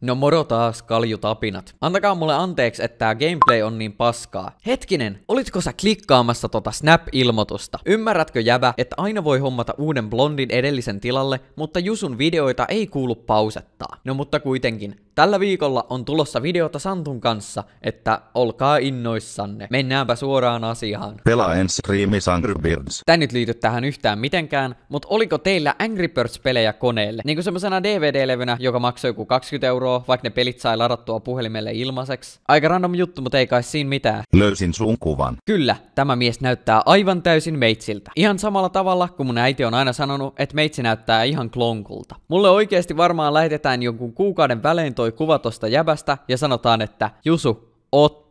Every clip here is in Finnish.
No moro taas, kaljutapinat. Antakaa mulle anteeksi, että tää gameplay on niin paskaa. Hetkinen, olitko sä klikkaamassa tota snap-ilmoitusta? Ymmärrätkö jävä, että aina voi hommata uuden blondin edellisen tilalle, mutta Jusun videoita ei kuulu pausettaa. No mutta kuitenkin, tällä viikolla on tulossa videota Santun kanssa, että olkaa innoissanne. Mennäänpä suoraan asiaan. Pelaa en striimis Angry Birds. Tän nyt liity tähän yhtään mitenkään, mutta oliko teillä Angry Birds-pelejä koneelle? Niinku semmosena DVD-levynä, joka maksoi joku 20 euroa, euroa, vaikka ne pelit sai ladattua puhelimelle ilmaiseksi. Aika random juttu, mutta ei kai siinä mitään. Löysin sun kuvan. Kyllä, tämä mies näyttää aivan täysin meitsiltä. Ihan samalla tavalla, kun mun äiti on aina sanonut, että meitsi näyttää ihan klonkulta. Mulle oikeasti varmaan lähetetään jonkun kuukauden välein toi kuva tosta jäbästä ja sanotaan, että Jusu, ottaa.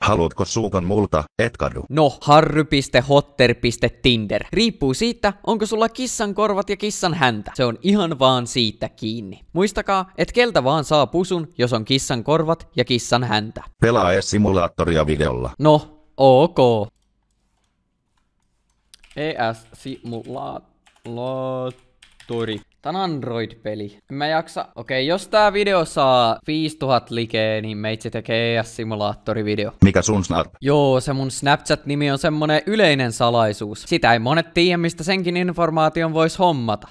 Haluatko suukon multa, et kadu? No, harry.hotter.tinder. Riippuu siitä, onko sulla kissan korvat ja kissan häntä. Se on ihan vaan siitä kiinni. Muistakaa, et keltä vaan saa pusun, jos on kissan korvat ja kissan häntä. Pelaa ees simulaattoria videolla. No, ok. es simulaattoria. Tori. Tää on Android-peli. En mä jaksa... Okei, okay, jos tää video saa 5000 likeä, niin me itse tekee es video Mikä sun snap? Joo, se mun Snapchat-nimi on semmonen yleinen salaisuus. Sitä ei monet tiedä, mistä senkin informaation voisi hommata.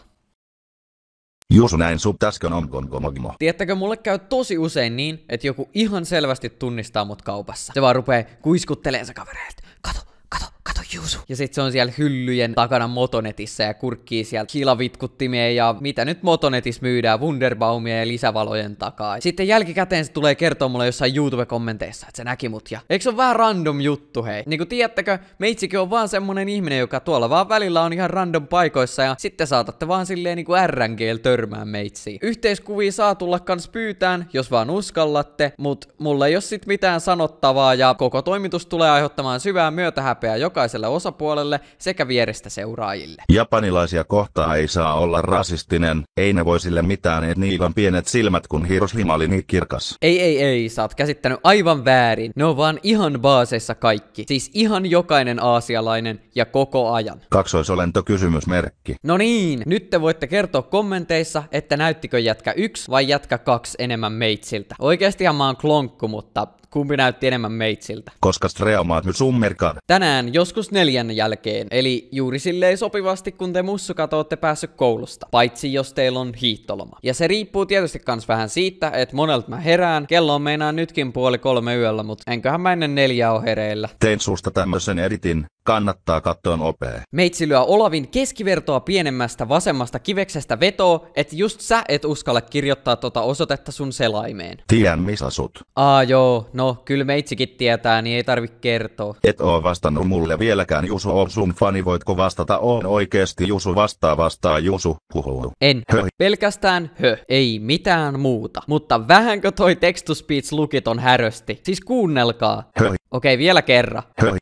Jos näin sub äsken on magmo. Tiettäkö, mulle käy tosi usein niin, että joku ihan selvästi tunnistaa mut kaupassa. Se vaan rupee kuiskutteleensa kavereet. Kato, Juusu. Ja sit se on siellä hyllyjen takana motonetissa ja kurkkii siellä kilavitkuttimia ja mitä nyt motonetis myydään, Wunderbaumia ja lisävalojen takaa. Sitten jälkikäteen se tulee kertoa mulle jossain YouTube-kommenteissa, että se näki mut ja... Eikö se ole vähän random juttu hei? Niinku tiedättekö, meitsikin on vaan semmonen ihminen, joka tuolla vaan välillä on ihan random paikoissa ja sitten saatatte vaan silleen niinku RNG törmään meitsiin. Yhteiskuvia saa tulla kans pyytään, jos vaan uskallatte, mut mulle ei oo sit mitään sanottavaa ja koko toimitus tulee aiheuttamaan syvää myötähäpeää jokaiselle kummallekin osapuolelle sekä vierestä seuraajille. Japanilaisia kohtaa ei saa olla rasistinen, ei ne voi sille mitään, et niillä on pienet silmät, kun Hiroshima oli niin kirkas. Ei, ei, ei, sä oot käsittänyt aivan väärin. Ne on vaan ihan baaseissa kaikki. Siis ihan jokainen aasialainen ja koko ajan. Kaksoisolento kysymysmerkki. No niin, nyt te voitte kertoa kommenteissa, että näyttikö jätkä yksi vai jätkä kaksi enemmän meitsiltä. Oikeastihan mä oon klonkku, mutta kumpi näytti enemmän meitsiltä. Koska streamaat nyt summerkaan. Tänään joskus neljän jälkeen, eli juuri silleen sopivasti kun te mussukat olette päässyt koulusta, paitsi jos teillä on hiittoloma. Ja se riippuu tietysti kans vähän siitä, että monelta mä herään, kello on meinaa nytkin puoli kolme yöllä, mutta enköhän mä ennen neljää oo hereillä. Tein susta tämmösen editin kannattaa katsoa nopea. Meitsi lyö Olavin keskivertoa pienemmästä vasemmasta kiveksestä vetoo, että just sä et uskalla kirjoittaa tota osoitetta sun selaimeen. Tiedän missä sut. Aa joo, no kyllä meitsikin tietää, niin ei tarvi kertoa. Et oo vastannut mulle vieläkään Jusu on sun fani, voitko vastata on oikeesti Jusu vastaa vastaa Jusu, huhuu. En, hö. pelkästään hö, ei mitään muuta. Mutta vähänkö toi text to speech lukiton härösti? Siis kuunnelkaa. Hö. Okei, vielä kerran. Milloin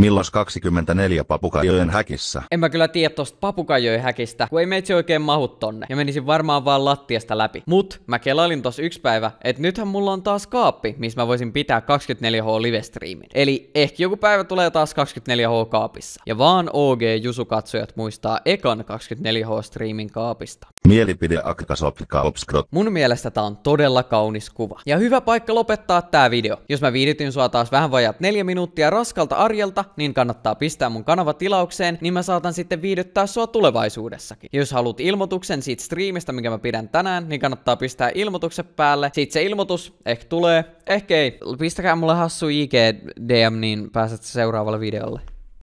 Millas 24 papukajojen häkissä. En mä kyllä tiedä tosta papukajojen häkistä, kun ei meitsi oikein mahu tonne. Ja menisin varmaan vaan lattiasta läpi. Mut mä kelailin tos yksi päivä, että nythän mulla on taas kaappi, missä mä voisin pitää 24H livestriimin. Eli ehkä joku päivä tulee taas 24H kaapissa. Ja vaan OG Jusu-katsojat muistaa ekan 24 h streamin kaapista. Mielipide Akkasoppikaupskrot. Mun mielestä tää on todella kaunis kuva. Ja hyvä paikka lopettaa tää video. Jos mä viidytin sua taas vähän vajat neljä minuuttia raskalta arjelta, niin kannattaa kannattaa pistää mun kanava tilaukseen, niin mä saatan sitten viihdyttää sua tulevaisuudessakin. jos haluat ilmoituksen siitä striimistä, mikä mä pidän tänään, niin kannattaa pistää ilmoitukset päälle. Sit se ilmoitus ehkä tulee, ehkä ei. Pistäkää mulle hassu IG DM, niin pääset seuraavalle videolle.